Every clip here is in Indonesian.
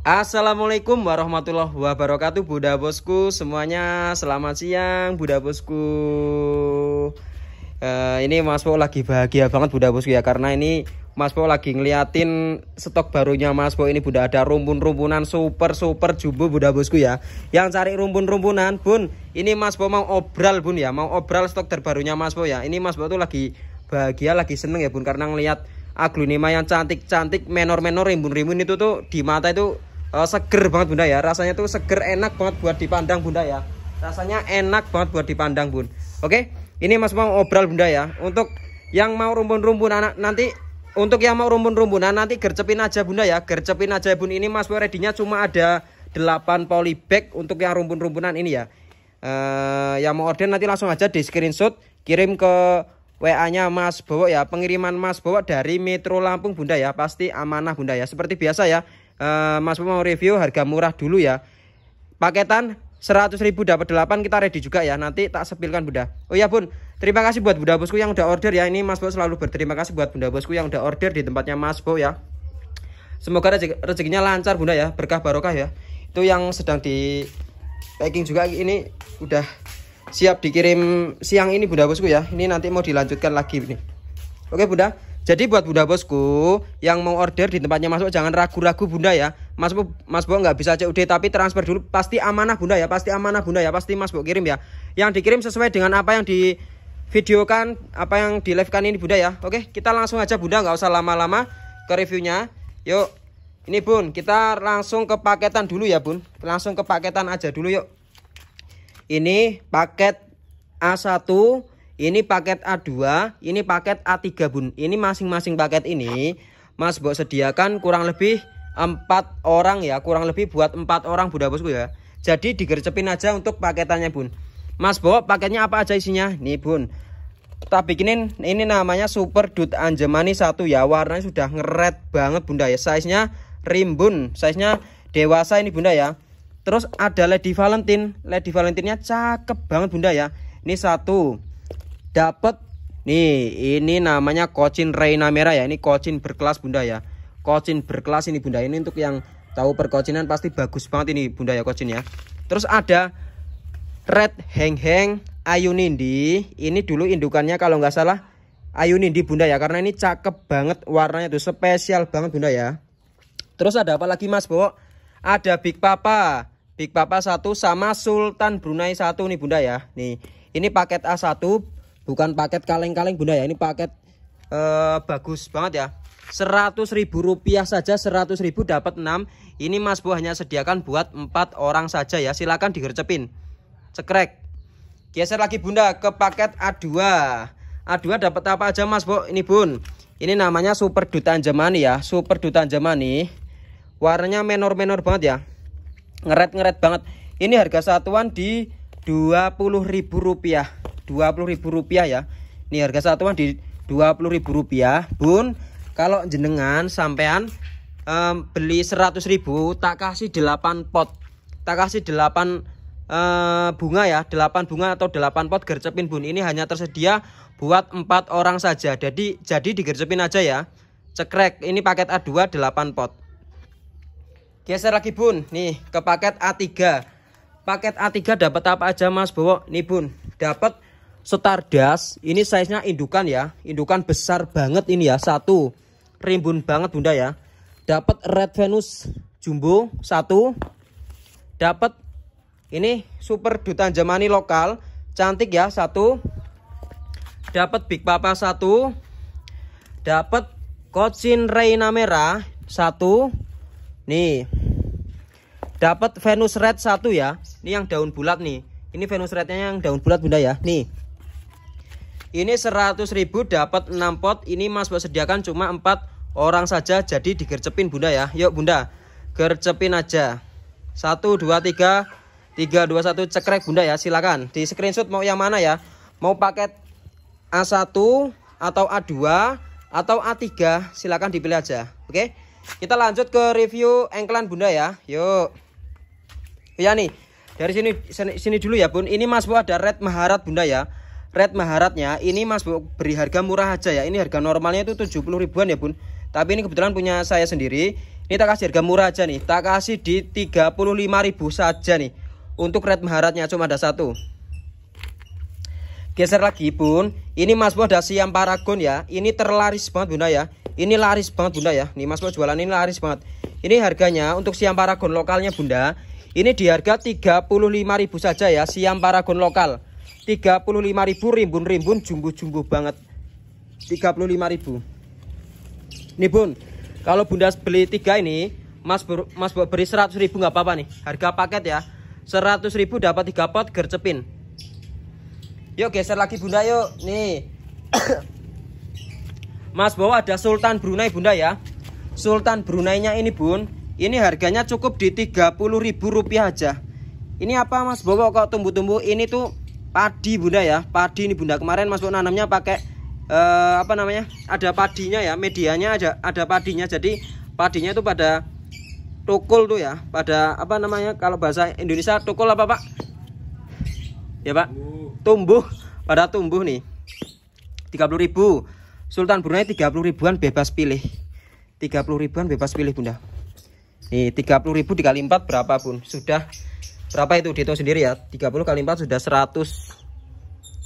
Assalamualaikum warahmatullahi wabarakatuh Buddha Bosku semuanya selamat siang Buddha Bosku uh, Ini Mas Po lagi bahagia banget Buddha Bosku ya Karena ini Mas Po lagi ngeliatin stok barunya Mas Po ini Buddha ada rumpun-rumpunan super super jumbo Buddha Bosku ya Yang cari rumpun-rumpunan Bun ini Mas Po mau obral Bun ya Mau obral stok terbarunya Mas Po ya Ini Mas Po tuh lagi bahagia lagi seneng ya Bun Karena ngeliat aglonema yang cantik-cantik menor-menor rimbun-rimbun itu tuh di mata itu uh, seger banget bunda ya rasanya tuh seger enak banget buat dipandang bunda ya rasanya enak banget buat dipandang bun oke ini mas mau obral bunda ya untuk yang mau rumpun-rumpun anak nanti untuk yang mau rumpun rumpun nah nanti gercepin aja bunda ya gercepin aja bun ini mas ready cuma ada 8 polybag untuk yang rumpun-rumpunan ini ya uh, yang mau order nanti langsung aja di screenshot kirim ke WA-nya Mas Bowo ya, pengiriman Mas Bowo dari Metro Lampung Bunda ya, pasti amanah Bunda ya. Seperti biasa ya, uh, Mas Bu mau review harga murah dulu ya. Paketan 100.000 dapat 8 kita ready juga ya. Nanti tak sepilkan Bunda. Oh iya Bun, terima kasih buat Bunda Bosku yang udah order ya. Ini Mas Bo selalu berterima kasih buat Bunda Bosku yang udah order di tempatnya Mas Bo ya. Semoga rezek rezekinya lancar Bunda ya, berkah barokah ya. Itu yang sedang di packing juga ini udah siap dikirim siang ini Bunda Bosku ya. Ini nanti mau dilanjutkan lagi ini. Oke Bunda, jadi buat bunda bosku yang mau order di tempatnya masuk jangan ragu-ragu bunda ya. Mas Bo, Mas Bo nggak bisa COD tapi transfer dulu pasti amanah bunda ya, pasti amanah bunda ya, pasti Mas Bo kirim ya. Yang dikirim sesuai dengan apa yang di video kan apa yang di live kan ini bunda ya oke kita langsung aja bunda nggak usah lama-lama ke reviewnya yuk ini bun kita langsung ke paketan dulu ya bun langsung ke paketan aja dulu yuk ini paket A1 ini paket A2, ini paket A3 bun. Ini masing-masing paket ini Mas Bok sediakan kurang lebih empat orang ya, kurang lebih buat empat orang Bunda Bosku ya. Jadi digercepin aja untuk paketannya Bun. Mas Bok paketnya apa aja isinya? Nih Bun. Kita bikinin ini namanya Super Dut Anjemani satu ya. Warnanya sudah ngeret banget Bunda ya. Size-nya rimbun, size-nya dewasa ini Bunda ya. Terus ada Lady Valentine. Lady Valentine-nya cakep banget Bunda ya. Ini satu dapat nih ini namanya kocin reina merah ya ini kocin berkelas bunda ya kocin berkelas ini bunda ini untuk yang tahu perkocinan pasti bagus banget ini bunda ya kocin ya terus ada red heng heng ayunindi ini dulu indukannya kalau nggak salah ayunindi bunda ya karena ini cakep banget warnanya tuh spesial banget bunda ya terus ada apa lagi mas Bowo ada big papa Big Papa satu sama Sultan Brunei satu nih Bunda ya. Nih, ini paket A1 bukan paket kaleng-kaleng bunda ya ini paket uh, bagus banget ya ribu rupiah saja seratus 100000 dapat 6 ini Mas Bu hanya sediakan buat empat orang saja ya silahkan digercepin cekrek geser lagi bunda ke paket A2 A2 dapat apa aja Mas Bu ini Bun ini namanya Super Duta Anjemani ya Super Duta nih warnanya menor-menor banget ya ngeret-ngeret banget ini harga satuan di ribu rupiah. Rp20.000 ya. Ini harga satuan di Rp20.000, Bun. Kalau jenengan sampean um, beli 100.000 tak kasih 8 pot. Tak kasih 8 Uh, eh, bunga ya 8 bunga atau 8 pot gercepin bun ini hanya tersedia buat empat orang saja jadi jadi digercepin aja ya cekrek ini paket A2 8 pot geser lagi bun nih ke paket A3 paket A3 dapat apa aja mas Bowo nih bun dapat Stardust ini size-nya indukan ya indukan besar banget ini ya satu rimbun banget bunda ya dapat Red Venus Jumbo satu dapat ini super duta jemani lokal cantik ya satu dapat Big Papa satu dapat Kocin Reina Merah satu nih dapat Venus Red satu ya ini yang daun bulat nih ini Venus Rednya yang daun bulat bunda ya nih ini 100 ribu dapat 6 pot. Ini Mas buat sediakan cuma 4 orang saja. Jadi digercepin Bunda ya. Yuk Bunda, gercepin aja. 1, 2, 3, 3, 2, 1. Cekrek Bunda ya. Silakan. Di screenshot mau yang mana ya. Mau paket A1 atau A2 atau A3. Silakan dipilih aja. Oke. Kita lanjut ke review engklan Bunda ya. Yuk. Ya nih. Dari sini sini dulu ya, Bun. Ini Mas Bu ada red maharat Bunda ya red maharatnya ini Mas Bu beri harga murah aja ya. Ini harga normalnya itu 70 ribuan ya, Bun. Tapi ini kebetulan punya saya sendiri. Ini tak kasih harga murah aja nih. Tak kasih di 35 ribu saja nih. Untuk red maharatnya cuma ada satu. Geser lagi, Bun. Ini Mas Bu ada siam paragon ya. Ini terlaris banget, Bunda ya. Ini laris banget, Bunda ya. Nih Mas Bu jualan ini laris banget. Ini harganya untuk siam paragon lokalnya, Bunda. Ini di harga 35 ribu saja ya, siam paragon lokal. 35.000 rimbun-rimbun jumbo-jumbo banget 35.000 ini bun kalau bunda beli tiga ini mas ber, mas beri ribu nggak apa-apa nih harga paket ya 100.000 dapat 3 pot gercepin yuk geser lagi bunda yuk nih mas bawa ada Sultan Brunei bunda ya Sultan brunei nya ini bun ini harganya cukup di 30.000 rupiah aja ini apa mas bawa kok tumbuh-tumbuh ini tuh padi bunda ya padi ini bunda kemarin masuk nanamnya pakai eh, apa namanya ada padinya ya medianya ada ada padinya jadi padinya itu pada tokol tuh ya pada apa namanya kalau bahasa Indonesia tokol apa pak ya pak tumbuh pada tumbuh nih 30.000 Sultan Brunei 30 ribuan bebas pilih 30 ribuan bebas pilih bunda nih 30 ribu dikali 4 berapa pun sudah berapa itu dihitung sendiri ya 30 kali 4 sudah 100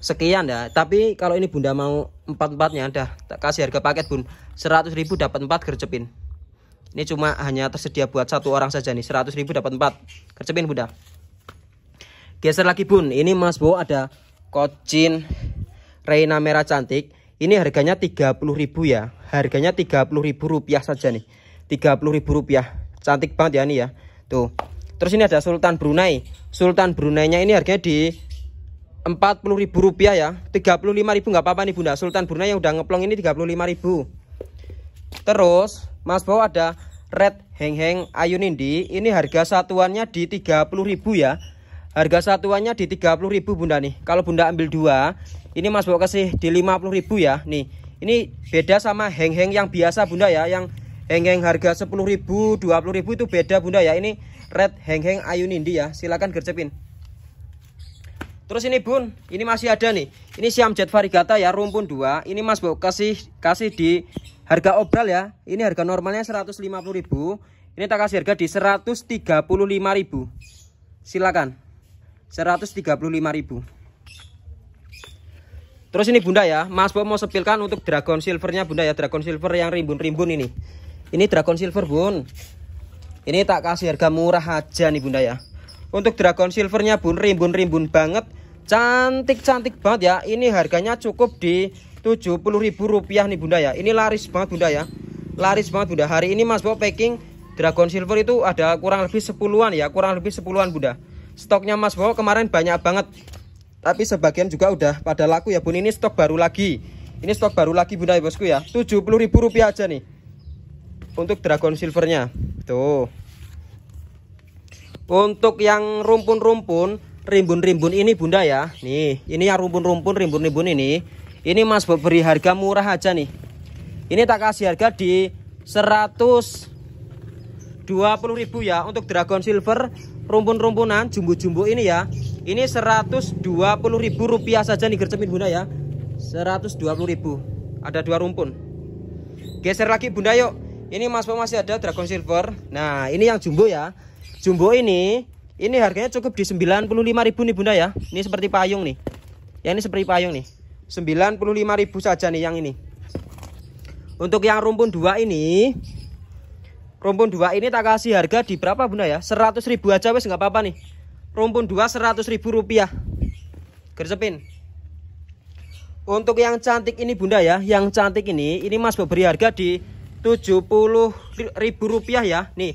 sekian ya tapi kalau ini bunda mau empat empatnya dah tak kasih harga paket bun 100.000 dapat 4 gercepin ini cuma hanya tersedia buat satu orang saja nih 100.000 dapat 4 gercepin bunda geser lagi bun ini mas Bo ada kocin Reina merah cantik ini harganya 30.000 ya harganya 30.000 rupiah saja nih 30.000 rupiah cantik banget ya ini ya tuh Terus ini ada Sultan Brunei. Sultan Bruneinya ini harganya di Rp40.000 ya. Rp35.000 nggak apa-apa nih Bunda. Sultan Brunei yang udah ngeplong ini Rp35.000. Terus Mas Bowo ada Red Heng Heng Ayunindi. Ini harga satuannya di Rp30.000 ya. Harga satuannya di Rp30.000 Bunda nih. Kalau Bunda ambil dua, ini Mas Bowo kasih di Rp50.000 ya. Nih. Ini beda sama heng-heng yang biasa Bunda ya, yang heng-heng harga 10.000, 20.000 itu beda Bunda ya. Ini Red Heng Heng Ayu Nindi ya. Silahkan gercepin. Terus ini bun, ini masih ada nih. Ini siam jet varigata ya, rumpun 2. Ini mas bu, kasih kasih di harga obral ya. Ini harga normalnya 150.000. Ini tak kasih harga di 135.000. Silakan. 135.000. Terus ini bunda ya, mas bu mau sepilkan untuk dragon silvernya bunda ya. Dragon silver yang rimbun-rimbun ini. Ini dragon silver bun. Ini tak kasih harga murah aja nih bunda ya Untuk dragon silvernya bun rimbun-rimbun banget Cantik-cantik banget ya Ini harganya cukup di ribu rupiah nih bunda ya Ini laris banget bunda ya Laris banget bunda Hari ini mas bawa packing dragon silver itu ada kurang lebih 10-an ya Kurang lebih 10-an bunda Stoknya mas bawa kemarin banyak banget Tapi sebagian juga udah pada laku ya bun Ini stok baru lagi Ini stok baru lagi bunda ya bosku ya ribu rupiah aja nih untuk dragon silvernya tuh untuk yang rumpun-rumpun rimbun-rimbun ini bunda ya nih ini yang rumpun-rumpun rimbun-rimbun ini ini mas beri harga murah aja nih ini tak kasih harga di 120.000 ya untuk dragon silver rumpun-rumpunan jumbo-jumbo ini ya ini 120.000 rupiah saja nih gercepin bunda ya 120.000 ada dua rumpun geser lagi bunda yuk ini Mas Pak masih ada Dragon Silver. Nah, ini yang jumbo ya. Jumbo ini ini harganya cukup di 95.000 nih Bunda ya. Ini seperti payung nih. Ya ini seperti payung nih. 95.000 saja nih yang ini. Untuk yang rumpun 2 ini Rumpun 2 ini tak kasih harga di berapa Bunda ya? 100.000 aja wes nggak apa-apa nih. Rumpun 2 100.000 rupiah. Gercepin. Untuk yang cantik ini Bunda ya, yang cantik ini ini Mas beri harga di Rp70.000 ya. Nih.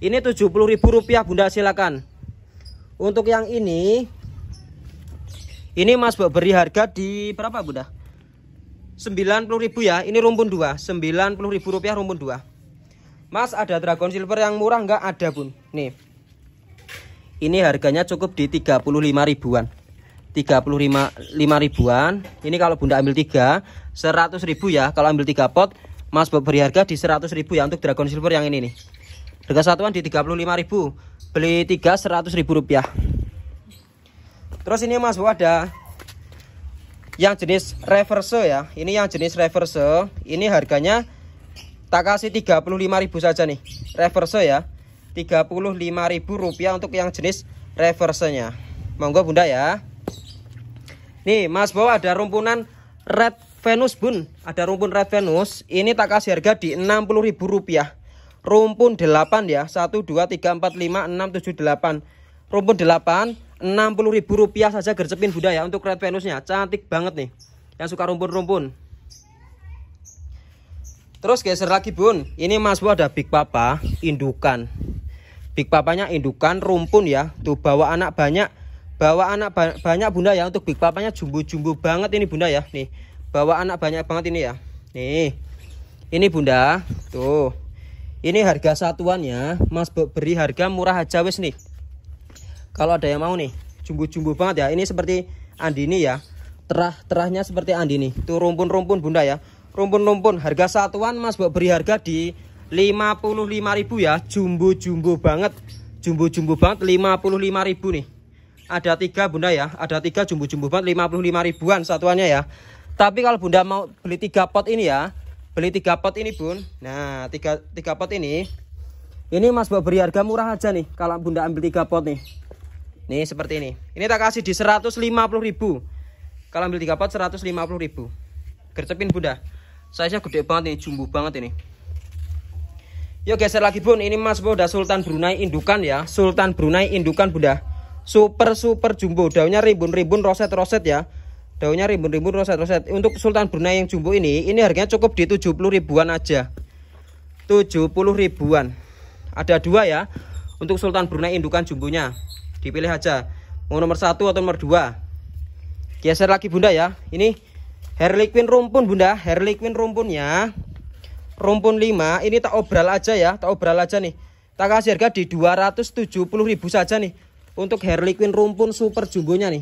Ini Rp70.000 Bunda silakan. Untuk yang ini ini Mas Bok beri harga di berapa Bunda? 90.000 ya. Ini rumpun 2, Rp90.000 rumpun 2. Mas ada dragon silver yang murah enggak? Ada, Bun. Nih. Ini harganya cukup di 35 ribuan. 35 ribuan. Ini kalau Bunda ambil 3, 100 ribu ya. Kalau ambil 3 pot Mas Bob beri harga di 100.000 ya untuk Dragon Silver yang ini nih. Harga satuan di 35.000. Beli 3 100.000 rupiah. Terus ini Mas Bob ada yang jenis reverse ya. Ini yang jenis reverse. Ini harganya tak kasih 35.000 saja nih. Reverse ya. 35.000 rupiah untuk yang jenis reversenya. Monggo Bunda ya. Nih Mas Bob ada rumpunan red Venus bun, ada rumpun red Venus. Ini tak kasih harga di Rp60.000. Rumpun 8 ya, 1 2 3 4 5 6 7 8. Rumpun 8 Rp60.000 saja gercepin Bunda ya untuk red Venusnya. Cantik banget nih. Yang suka rumpun-rumpun. Terus geser lagi bun, ini mas bu ada Big Papa indukan. Big Papanya indukan rumpun ya, tuh bawa anak banyak, bawa anak ba banyak bunda ya untuk Big Papanya jumbo-jumbo banget ini bunda ya, nih bawa anak banyak banget ini ya nih ini bunda tuh ini harga satuannya mas beri harga murah aja wis nih kalau ada yang mau nih jumbo-jumbo banget ya ini seperti andini ya terah-terahnya seperti andini tuh rumpun-rumpun bunda ya rumpun-rumpun harga satuan mas beri harga di 55.000 ya jumbo-jumbo banget jumbo-jumbo banget 55.000 nih ada tiga bunda ya ada tiga jumbo-jumbo banget 55000 ribuan satuannya ya tapi kalau Bunda mau beli tiga pot ini ya, beli tiga pot ini Bun. Nah, tiga, tiga pot ini, ini Mas Bob beri harga murah aja nih. Kalau Bunda ambil tiga pot nih, nih seperti ini. Ini tak kasih di 150 ribu. Kalau ambil tiga pot 150 ribu. Gercepin Bunda. Saya gede banget nih, jumbo banget ini. Yuk geser lagi Bun, ini Mas Bob udah Sultan Brunei indukan ya. Sultan Brunei indukan Bunda. Super super jumbo, daunnya ribun-ribun, roset-roset ya daunnya rimbun-rimbun roset-roset untuk Sultan Brunei yang jumbo ini ini harganya cukup di 70 ribuan aja 70 ribuan ada dua ya untuk Sultan Brunei indukan jumbunya, dipilih aja mau nomor satu atau nomor dua geser lagi bunda ya ini Harley Quinn rumpun bunda Harley Quinn rumpunnya rumpun 5 ini tak obral aja ya tak obral aja nih tak kasih harga di ribu saja nih untuk Harley Quinn rumpun super jumbunya nih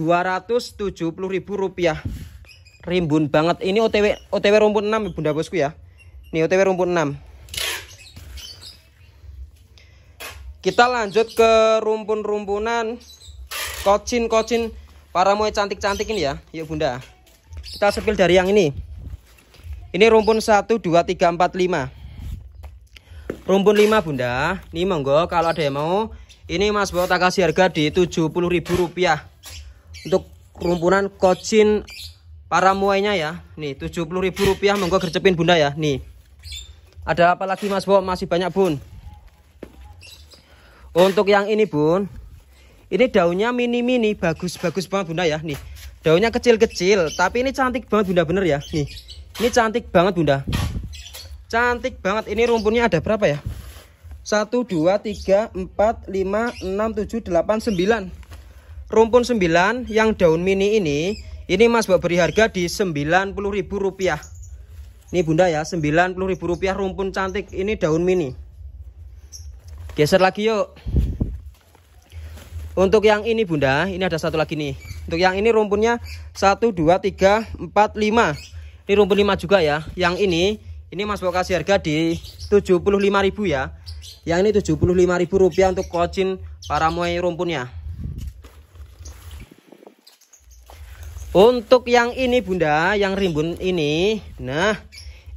Rp270.000 rimbun banget ini OTW OTW rumput 6 Bunda Bosku ya ini OTW rumput 6 kita lanjut ke rumpun-rumpunan kocin-kocin para moe cantik-cantik ini ya yuk bunda kita sepil dari yang ini ini rumpun 1 2 3 4 5 rumpun 5 bunda ini monggo kalau ada yang mau ini mas bawa tak kasih harga di Rp70.000 untuk rumpunan kocin para muainya ya. Nih, rp rupiah monggo gercepin Bunda ya. Nih. Ada apa lagi Mas Bo? Masih banyak, Bun. Untuk yang ini, Bun. Ini daunnya mini-mini, bagus-bagus banget Bunda ya. Nih, daunnya kecil-kecil, tapi ini cantik banget Bunda bener ya. Nih. Ini cantik banget Bunda. Cantik banget. Ini rumpunnya ada berapa ya? 1 2 3 4 5 6 7 8 9 rumpun 9 yang daun mini ini ini Mas buat beri harga di Rp90.000 ini Bunda ya Rp90.000 rumpun cantik ini daun mini geser lagi yuk untuk yang ini Bunda ini ada satu lagi nih untuk yang ini rumpunnya 1 2 3 4 5 ini rumpun 5 juga ya yang ini ini Mas buat kasih harga di 75.000 ya yang ini 75.000 rupiah untuk kocin para moe rumpunnya Untuk yang ini Bunda, yang rimbun ini, nah,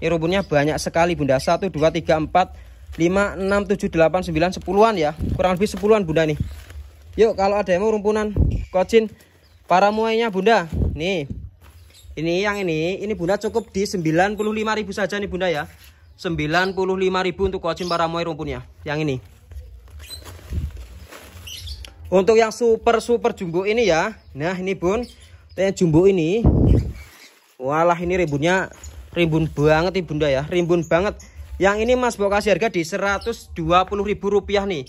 ini rumputnya banyak sekali Bunda. 1 2 3 4 5 6 7 8 9 10-an ya. Kurang lebih 10-an Bunda nih. Yuk kalau ada yang mau rumpunan kocin para muainya Bunda. Nih. Ini yang ini, ini Bunda cukup di 95.000 saja nih Bunda ya. 95.000 untuk kocin para muai rumpunnya. Yang ini. Untuk yang super super jumbo ini ya. Nah, ini Bun teh jumbo ini walah ini rimbunnya rimbun banget bunda ya rimbun banget yang ini mas bawa kasih harga di 120.000 rupiah nih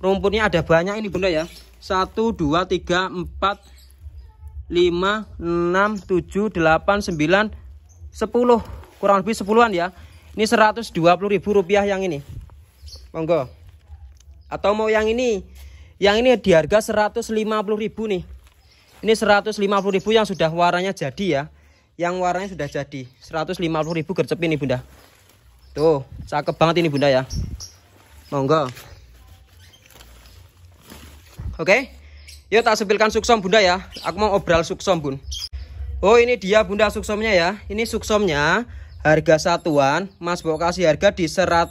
rumputnya ada banyak ini bunda ya 1 2 3 4 5 6 7 8 9 10 kurang lebih 10-an ya ini 120.000 rupiah yang ini monggo atau mau yang ini yang ini di harga 150.000 nih ini 150 ribu yang sudah warnanya jadi ya. Yang warnanya sudah jadi. 150 ribu gercep ini Bunda. Tuh, cakep banget ini Bunda ya. Monggo. Oke. Yuk tak sepilkan suksom Bunda ya. Aku mau obral suksom Bun. Oh, ini dia Bunda suksomnya ya. Ini suksomnya harga satuan Mas Bok kasih harga di 110.000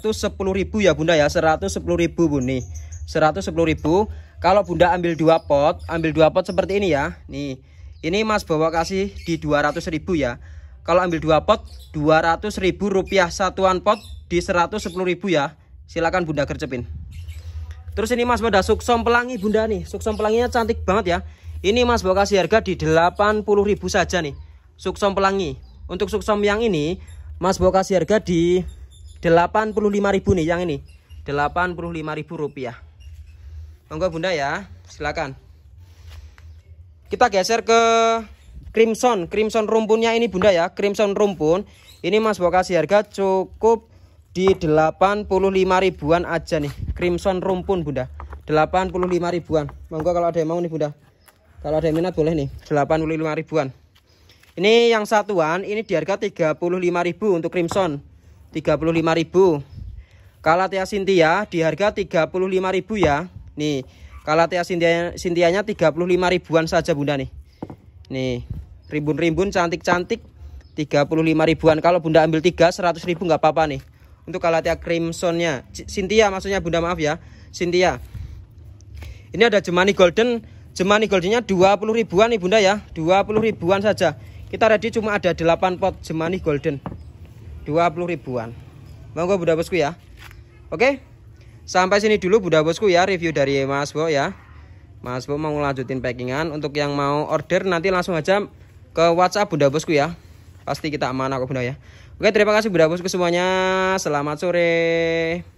ya Bunda ya 110.000 bun nih 110.000 kalau bunda ambil dua pot ambil dua pot seperti ini ya nih ini mas bawa kasih di 200.000 ya kalau ambil dua pot 200.000 rupiah satuan pot di 110.000 ribu ya silakan bunda gercepin terus ini mas bunda suksom pelangi bunda nih suksom pelanginya cantik banget ya ini mas bawa kasih harga di 80.000 saja nih suksom pelangi untuk suksom yang ini mas bawa kasih harga di 85.000 nih yang ini 85.000 rupiah Monggo Bunda ya, silakan. Kita geser ke crimson, crimson rumpunnya ini Bunda ya, crimson rumpun. Ini Mas Bo kasih harga cukup di 85 ribuan aja nih, crimson rumpun Bunda. 85 ribuan. Monggo kalau ada yang mau nih Bunda. Kalau ada yang minat boleh nih, 85 ribuan. Ini yang satuan, ini di harga 35 ribu untuk crimson. 35 ribu Kalatea Cynthia di harga 35 ribu ya. Nih, kalatea sintianya, puluh 35 ribuan saja Bunda nih. Nih, rimbun-rimbun cantik-cantik 35 ribuan. Kalau Bunda ambil tiga 100 ribu nggak apa-apa nih. Untuk kalatea crimsonnya, sintia maksudnya Bunda maaf ya, sintia. Ini ada Jemani Golden, Jemani Goldennya 20 ribuan nih Bunda ya, 20 ribuan saja. Kita ready cuma ada 8 pot Jemani Golden. 20 ribuan. Monggo Bunda Bosku ya. Oke. Okay? Sampai sini dulu Bunda Bosku ya review dari Mas Bo ya. Mas Bo mau lanjutin packingan untuk yang mau order nanti langsung aja ke WhatsApp Bunda Bosku ya. Pasti kita aman kok Bunda ya. Oke, terima kasih Bunda Bosku semuanya. Selamat sore.